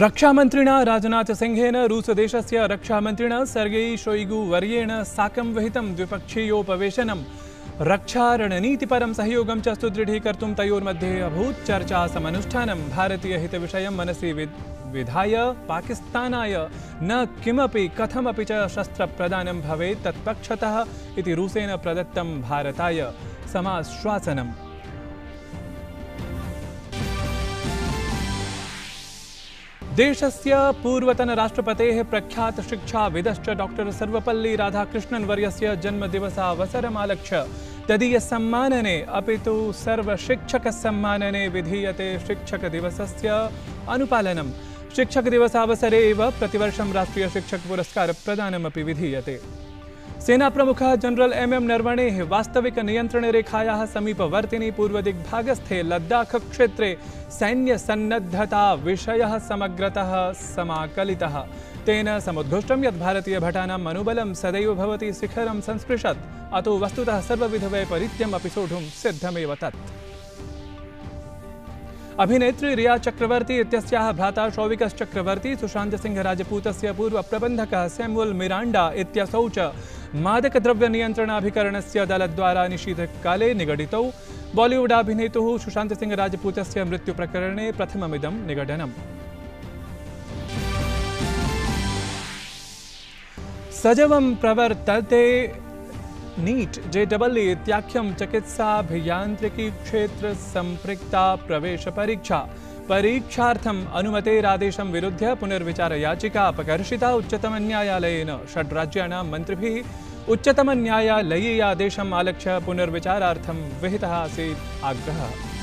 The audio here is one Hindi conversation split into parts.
रक्षामन्त्रिणा राजनाथसिंहेन रूसदेशस्य रक्षामन्त्रिणा सर्गेयी शोयिगु वर्येण साकं विहितं द्विपक्षीयोपवेशनं रक्षारणनीतिपरं सहयोगं च सुदृढीकर्तुं तयोर्मध्ये अभूत् चर्चासमनुष्ठानं भारतीयहितविषयं मनसि विद् विधाय पाकिस्तानाय न किमपि कथमपि च शस्त्रप्रदानं भवेत् तत्पक्षतः इति रूसेन प्रदत्तं भारताय समाश्वासनम् देश पूर्वतन राष्ट्रपते प्रख्यात शिक्षा प्रख्यातशिक्षाविदश्च डॉक्टर सर्वपल्ली राधाकृष्णन् वर्यस्य जन्मदिवसावसरमालक्ष्य शिक्षक दिवस से सर्वशिक्षकसम्मानने विधीयते दिवसवसरे प्रतिवर्ष राष्ट्रीय शिक्षक पुरस्कार प्रदान विधीये सेना प्रमुख जनरल एम एम नरवणे वास्तविक नियंत्रण रेखाया समीपवर्तिनी पूर्व दिग्भागस्थे लद्दाख क्षेत्रे सैन्य सन्नद्धता विषय समग्रत समाकलित तेन समुद्घोष्ट यारतीय भटा मनोबल सदैव शिखर संस्पृशत अतो वस्तुतः सर्विधवैपरीत्यम सोढ़ुम सिद्धमे तत् अभिनेत्री रिया चक्रवर्ती इत्यस्याः भ्राता शौविकश्चक्रवर्ती सुशान्तसिंह राजपूतस्य पूर्वप्रबन्धकः सेम्युल् मिराण्डा इत्यसौ च मादकद्रव्यनियन्त्रणाभिकरणस्य दलद्वारा निषिद्धकाले निगडितौ बालीवुडाभिनेतुः मृत्यु प्रकरण प्रथममिदं निगडनम् सजवं प्रवर्तते नीट जे डबल इत्याख्यम चिकित्सा अभियांत्रिकी क्षेत्र संपृक्ता प्रवेश परीक्षा परीक्षार्थम अनुमतेरादेशं विरुद्ध पुनर्विचार याचिका अपकर्षिता उच्चतमन्यायालयेन मंत्रि उच्चतम न्यायालय आदेश आलक्ष्य पुनर्विचारा विहितः आसी आग्रह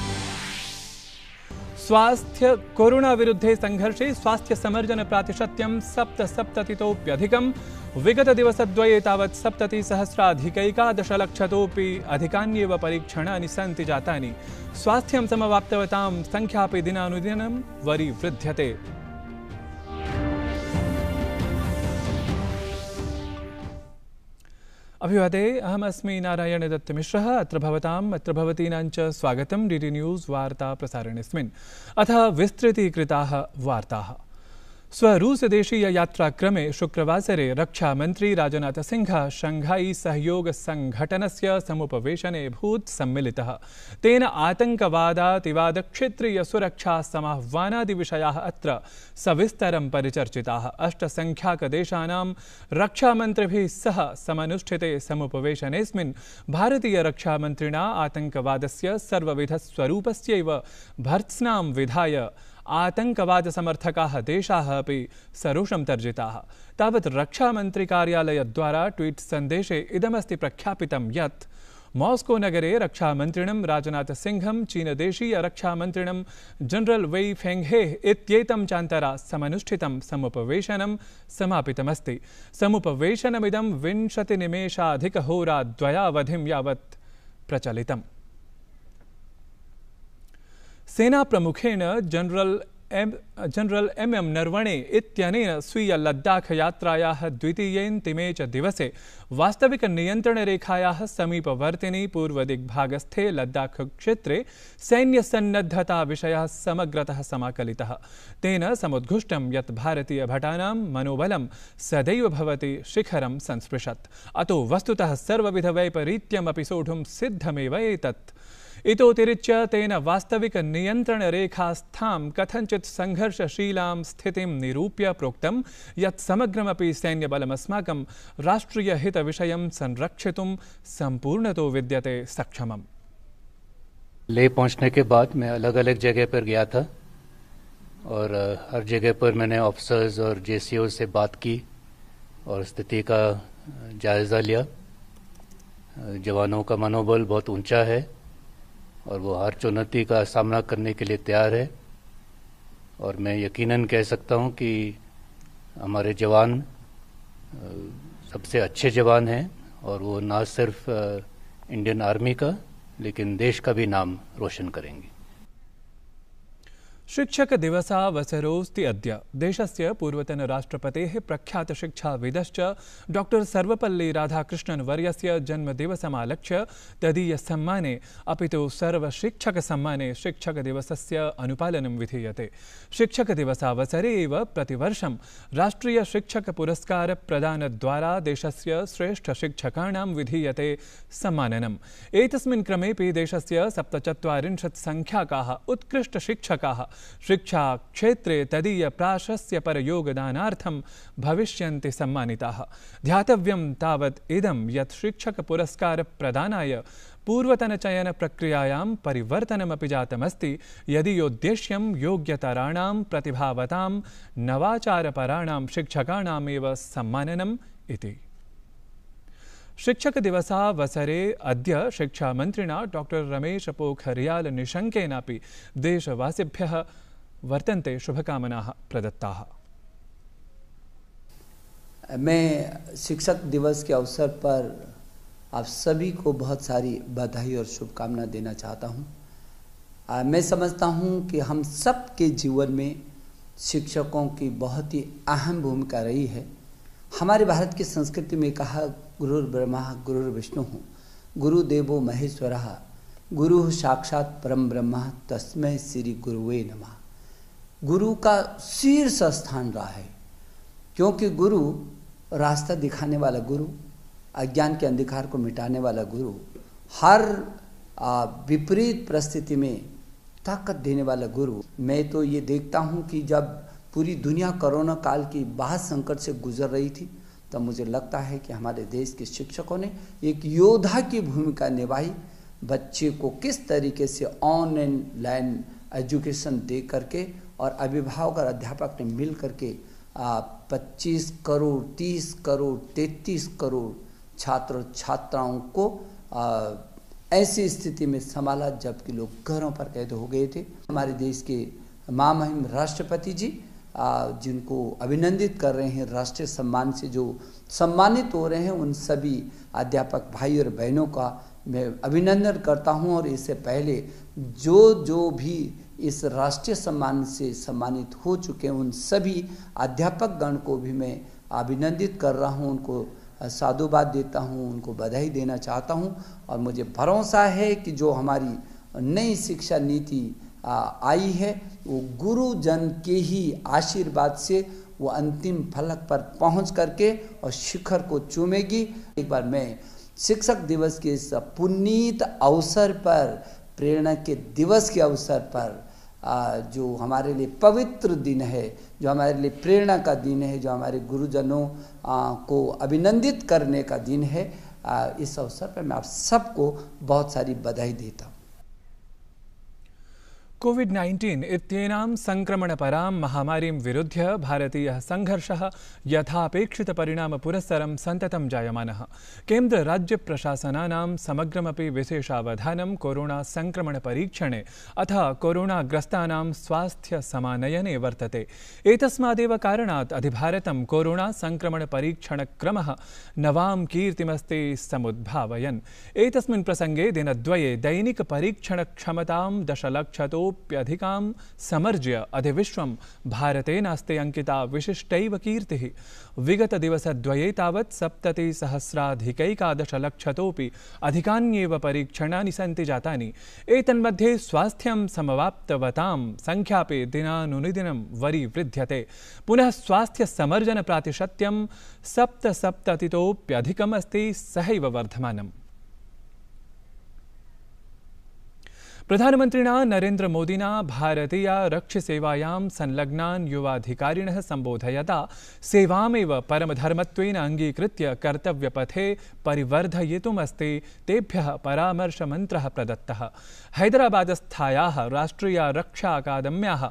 स्वास्थ्य कोरोना विरुद्धे संघर्षे स्वास्थ्य समर्जन प्रातिशत्यम सप्त विगत सप्ततितोप्यधिकं विगतदिवसद्वये तावत् सप्ततिसहस्राधिकैकादशलक्षतोऽपि अधिकान्येव परीक्षणानि सन्ति जातानि स्वास्थ्यं समवाप्तवतां संख्यापि दिनानुदिनं वरीवृद्ध्यते अभिवादे अहमस्म नारायण दत्त मिश्र अत्र स्वागत डी डी न्यूज़ वार्ता प्रसारणेस्थ अथ विस्तृतीकृताः देशीय स्वरूसदेशीय यात्राक्रमे शुक्रवासरे राजनाथ सिंह शंघाई सहयोग से समुपवेशने भूत सम्मिलितः तेन आतंकवादातिवाद क्षेत्रीय सुरक्षा समाह्वानादि आतङ्कवादातिवादक्षेत्रीयसुरक्षासमाह्वानादिविषयाः अत्र सविस्तरं परिचर्चिताः रक्षा रक्षामन्त्रिभिः सह समनुष्ठिते समुपवेशनेस्मिन् भारतीय समुपवेशनेऽस्मिन् भारतीयरक्षामन्त्रिणा आतङ्कवादस्य सर्वविधस्वरूपस्यैव भर्त्सनां विधाय आतंकवाद आतङ्कवादसमर्थकाः देशाः अपि सरोषं मंत्री कार्यालय द्वारा ट्वीट सन्देशे इदमस्त प्रख्यात ये मॉस्को नगरे चीन देशीय रक्षा रक्षामन्त्रिणं जनरल वेई फेङ्घे इत्येतं चान्तरा समनुष्ठितं समुपवेशनं विंशति समुपवेशनमिदं दयावधि यावत् प्रचलितम् सेनाप्रमुखेण general M general M M Naravane इत्यनेन स्वीयलद्दाखयात्रायाः द्वितीयेऽन्तिमे च दिवसे वास्तविकनियन्त्रणरेखायाः समीपवर्तिनि पूर्वदिग्भागस्थे लद्दाखक्षेत्रे सैन्यसन्नद्धताविषयः समग्रतः समाकलितः तेन समुद्घुष्टं यत् भारतीयभटानां मनोबलं सदैव भवति शिखरं संस्पृशत् अतो वस्तुतः सर्वविधवैपरीत्यमपि सोढुं सिद्धमेव एतत् इतोतिरिच्य तेन वास्तविकनियन्त्रणरेखास्थां कथित संघर्षशीला स्थिति निरूप्य प्रोक्तं यत् समग्रमपि विषय संरक्षित संपूर्ण तो विद्यते सक्षम ले पहुंचने के बाद मैं अलग अलग जगह पर गया था और हर जगह पर मैंने ऑफिसर्स और जे से बात की और स्थिति का जायज़ा लिया जवानों का मनोबल बहुत ऊंचा है और वो हर चुनौती का सामना करने के लिए तैयार है और मैं यकीनन कह सकता हूँ कि हमारे जवान सबसे अच्छे जवान हैं और वो ना सिर्फ इंडियन आर्मी का लेकिन देश का भी नाम रोशन करेंगे शिक्षक शिक्षकदिवसावसरोऽस्ति अद्य प्रख्यात शिक्षा प्रख्यातशिक्षाविदश्च डॉक्टर सर्वपल्ली राधाकृष्णन् वर्यस्य जन्मदिवसमालक्ष्य दिवस अपि प्रतिवर्ष राष्ट्रीय शिक्षक पुरस्कार प्रदान द्वारा देश से श्रेष्ठ देशस्य श्रेष्ठशिक्षकाणां से सम्माननम् क्रमे देश से सप्तचत्वारिंशत् उत्कृष्ट शिक्षका शिक्षा क्षेत्रे तदीय शिक्षाक्षेत्रे तदीयप्राशस्यपरयोगदानार्थं भविष्यन्ति सम्मानिताः ध्यातव्यं तावत् इदं यत् चयन प्रक्रियायां परिवर्तनमपि जातमस्ति यदि योद्देश्यं योग्यतराणां प्रतिभावतां नवाचारपराणां शिक्षकाणामेव सम्माननम् इति शिक्षक दिवसावसरे अद्य ಅದ್ಯ ಶಿಕ್ಷಾ ಮಂತ್ರಿಣ ಡಾಕ್ಟರ್ ರಮೇಶ್ ಪೋಖರಿಯಾಲ್ ನಿಶಂಕೇನಾಪಿ देशवासीभ्य वर्तन्ते शुभकामनाः प्रदत्ताः मैं शिक्षक दिवस के अवसर पर आप सभी को बहुत सारी बधाई और शुभकामना देना चाहता हूँ मैं समझता हूँ कि हम सब के जीवन में शिक्षकों की बहुत ही अहम भूमिका रही है हमारे भारत की संस्कृति में कहा गुरुर्ब्रह्मा गुरुर्विष्णु गुरुदेवो महेश्वर गुरु साक्षात परम ब्रह्म तस्मय श्री गुरुवे नमः गुरु का शीर्ष स्थान रहा है क्योंकि गुरु रास्ता दिखाने वाला गुरु अज्ञान के अंधकार को मिटाने वाला गुरु हर विपरीत परिस्थिति में ताकत देने वाला गुरु मैं तो ये देखता हूँ कि जब पूरी दुनिया कोरोना काल की बाहर संकट से गुजर रही थी तो मुझे लगता है कि हमारे देश के शिक्षकों ने एक योद्धा की भूमिका निभाई बच्चे को किस तरीके से ऑनलाइन लाइन एजुकेशन दे करके और अभिभावक और अध्यापक ने मिल करके पच्चीस करोड़ तीस करोड़ तैतीस करोड़ छात्र छात्राओं को आ, ऐसी स्थिति में संभाला जबकि लोग घरों पर कैद हो गए थे हमारे देश के मामहिम राष्ट्रपति जी जिनको अभिनंदित कर रहे हैं राष्ट्रीय सम्मान से जो सम्मानित हो रहे हैं उन सभी अध्यापक भाई और बहनों का मैं अभिनंदन करता हूं और इससे पहले जो जो भी इस राष्ट्रीय सम्मान से सम्मानित हो चुके हैं उन सभी अध्यापक गण को भी मैं अभिनंदित कर रहा हूं उनको साधुवाद देता हूं उनको बधाई देना चाहता हूं और मुझे भरोसा है कि जो हमारी नई शिक्षा नीति आई है वो गुरुजन के ही आशीर्वाद से वो अंतिम फलक पर पहुंच करके और शिखर को चूमेगी एक बार मैं शिक्षक दिवस के इस पुनीत अवसर पर प्रेरणा के दिवस के अवसर पर जो हमारे लिए पवित्र दिन है जो हमारे लिए प्रेरणा का दिन है जो हमारे गुरुजनों को अभिनंदित करने का दिन है इस अवसर पर मैं आप सबको बहुत सारी बधाई देता हूँ कोविड संक्रमण परा महामारी भारतीय संघर्ष इत्येनां सङ्क्रमणपरां महामारीं सतत जायम केन्द्र राज्य प्रशासना समग्रमी विशेषावधान कोरोना संक्रमण परीक्षण अथ कोरोनाग्रस्ता कोरोणाग्रस्तानां स्वास्थ्यसमानयने वर्तते एतस्मादेव कारणात् परीक्षण क्रम नवां कीर्तिमस्ति समुद्भावयन् एतस्मिन् प्रसङ्गे दिनद्वये क्षमता दशलक्ष कोप्यधिका समर्ज्य भारत नस्ते अधिविश्वं भारतेनास्ते अङ्किता विशिष्टैव कीर्तिः विगतदिवसद्वये तावत् सप्ततिसहस्राधिकैकादशलक्षतोऽपि अधिकान्येव परीक्षणानि सन्ति जातानि एतन्मध्ये स्वास्थ्यं समवाप्तवतां सङ्ख्यापि दिनानुनिदिनं वरीवृद्ध्यते पुनः स्वास्थ्यसमर्जनप्रातिशत्यं सप्तसप्ततितोऽप्यधिकमस्ति सहैव वर्धमानम् प्रधानमन्त्रिणा नरेन्द्रमोदिना भारतीया रक्षसेवायां संलग्नान् युवाधिकारिणः सम्बोधयता सेवामेव परमधर्मत्वेन अङ्गीकृत्य कर्तव्यपथे परिवर्धयितुमस्ति तेभ्यः परामर्शमन्त्रः प्रदत्तः हैदराबादस्थायाः राष्ट्रिया रक्षा अकादम्याः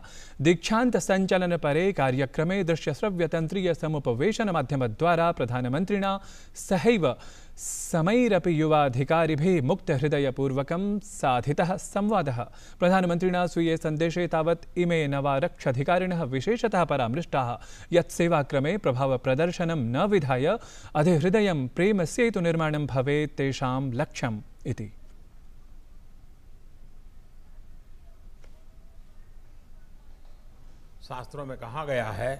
दीक्षान्तसञ्चलनपरे कार्यक्रमे दृश्यश्रव्यतन्त्रीयसमुपवेशनमाध्यमद्वारा प्रधानमन्त्रिणा सहैव समैरपि युवाधिकारिभिः मुक्तहृदयपूर्वकं साधितः साधि संवाद प्रधानमंत्री स्वीय तावत् इमे नवारक्षधिकारिणः विशेषतः परामृष्टाः यत् प्रभाव प्रदर्शन न विधाय अधिहृदयं प्रेम निर्माणं भवेत् तेषां लक्ष्यम् इति शास्त्रों में कहा गया है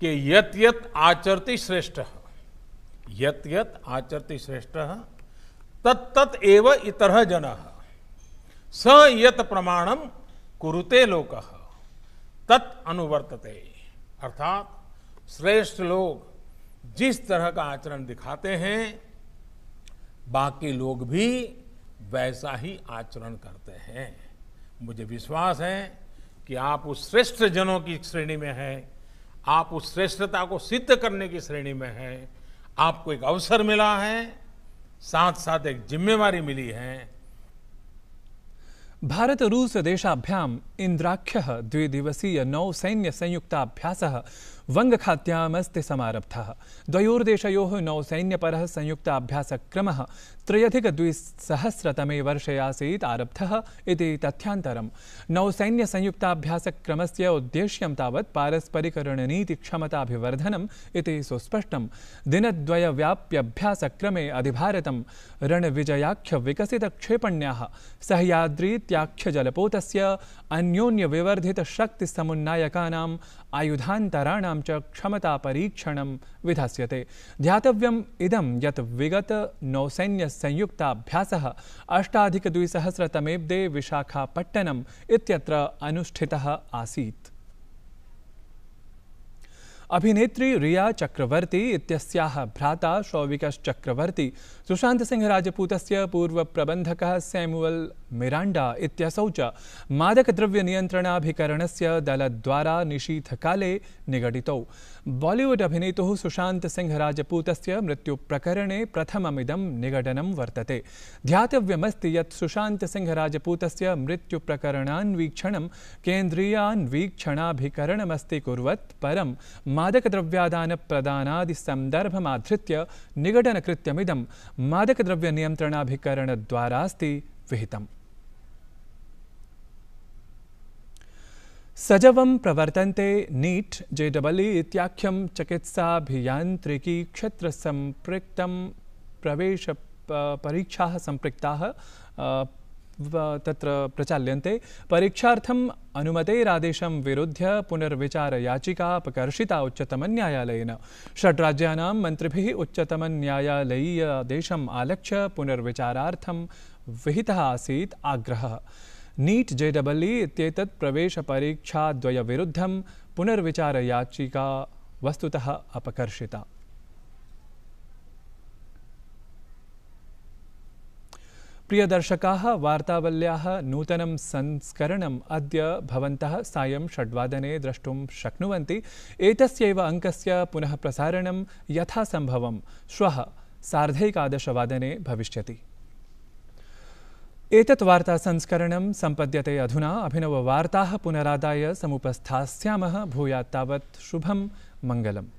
कि यत यत आचरती श्रेष्ठ यत यत आचरति श्रेष्ठ तत्त एव इतर जन स यत प्रमाणम कुरुते लोक तत् अनुवर्तते अर्थात श्रेष्ठ लोग जिस तरह का आचरण दिखाते हैं बाकी लोग भी वैसा ही आचरण करते हैं मुझे विश्वास है कि आप उस श्रेष्ठ जनों की श्रेणी में हैं आप उस श्रेष्ठता को सिद्ध करने की श्रेणी में हैं आपको एक अवसर मिला है साथ साथ एक जिम्मेवारी मिली है भारत रूस देशाभ्याम इंद्राख्य द्विदिवसीय नौ सैन्य संयुक्ताभ्यास वङ्गखात्यामस्ति समारब्धः द्वयोर्देशयोः नौसैन्यपरः संयुक्ताभ्यासक्रमः त्र्यधिकद्विसहस्रतमे वर्षे आसीत् आरब्धः इति तथ्यान्तरं नौसैन्यसंयुक्ताभ्यासक्रमस्य उद्देश्यं तावत् पारस्परिकरणनीतिक्षमताभिवर्धनम् इति सुस्पष्टं दिनद्वयव्याप्यभ्यासक्रमे अधिभारतं रणविजयाख्यविकसितक्षेपण्याः सह्याद्रीत्याख्यजलपोतस्य अन्योन्यविवर्धितशक्तिसमुन्नायकानां आयुधान्तराण च क्षमता परीक्षण विधास्यते ध्यातव्यम इदम यत विगत नौसैन्यसंयुक्ताभ्यासः अष्टाधिकद्विसहस्रतमेब्दे विशाखापट्टनम् इत्यत्र अनुष्ठित आसी अभिनेत्री रिया चक्रवर्ती इत्यस्याः भ्राता शौविकश्चक्रवर्ती पूर्व प्रबंधक सैमुअल मिरांडा इत्यसौ च मादकद्रव्यनियन्त्रणाभिकरणस्य दलद्वारा निशीथकाले निगडितौ बालीवुड् अभिनेतुः सुशान्तसिंहराजपूतस्य मृत्युप्रकरणे प्रथममिदं निगडनं वर्तते ध्यातव्यमस्ति यत् सुशान्तसिंहराजपूतस्य मृत्युप्रकरणान्वीक्षणं केन्द्रीयान्वीक्षणाभिकरणमस्ति कुर्वत् परं मादकद्रव्यादानप्रदानादिसन्दर्भमाधृत्य निगडनकृत्यमिदं मादकद्रव्यनियन्त्रणाभिकरणद्वारास्ति विहितम् सजव प्रवर्तन्ते नीट जे डबल ई इत्याख्यम चिकित्साभियांत्रिकी क्षेत्र संपृक्त प्रवेश परीक्षा संपृक्ता तत्र प्रचाल्यन्ते परीक्षार्थम् अनुमतेरादेशं विरुध्य याचिका अपकर्षिता मंत्रि उच्चतम न्यायालय देशम आलक्ष्य पुनर्विचारा विहितः आसी आग्रह नीट जेडबल्ई इत्येतत् प्रवेशपरीक्षाद्वयविरुद्धं पुनर्विचारयाचिका वस्तुतः अपकर्षिता प्रियदर्शकाः वार्तावल्याः नूतनं संस्करणम् अद्य भवन्तः सायं षड्वादने द्रष्टुं शक्नुवन्ति एतस्यैव अङ्कस्य पुनः प्रसारणं यथासम्भवं श्वः सार्धैकादशवादने भविष्यति एतत् वार्तासंस्करणं सम्पद्यते अधुना अभिनववार्ताः पुनरादाय समुपस्थास्यामः भूयात् शुभं मङ्गलम्